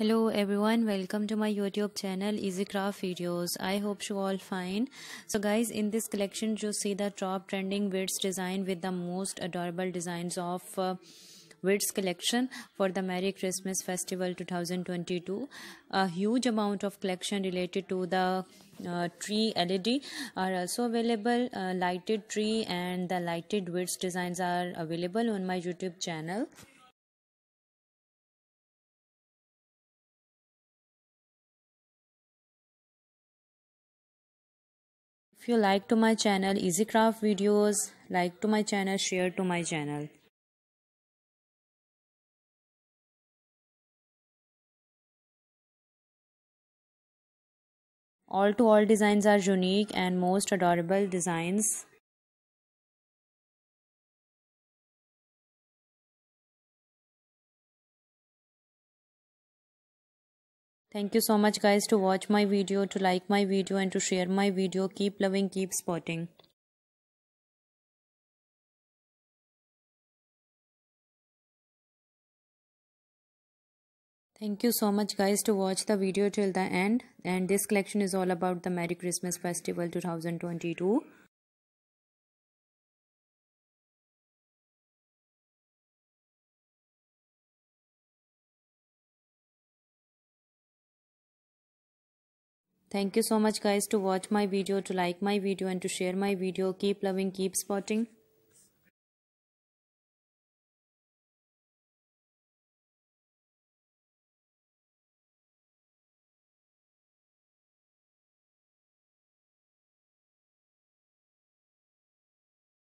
hello everyone welcome to my youtube channel easy craft videos i hope you all fine so guys in this collection you see the top trending beads design with the most adorable designs of uh, collection for the Merry Christmas Festival 2022. A huge amount of collection related to the uh, tree LED are also available. Uh, lighted tree and the lighted wits designs are available on my YouTube channel. if you like to my channel easy craft videos like to my channel share to my channel all to all designs are unique and most adorable designs Thank you so much guys to watch my video, to like my video and to share my video. Keep loving, keep spotting. Thank you so much guys to watch the video till the end and this collection is all about the Merry Christmas Festival 2022. Thank you so much guys to watch my video, to like my video and to share my video. Keep loving, keep spotting.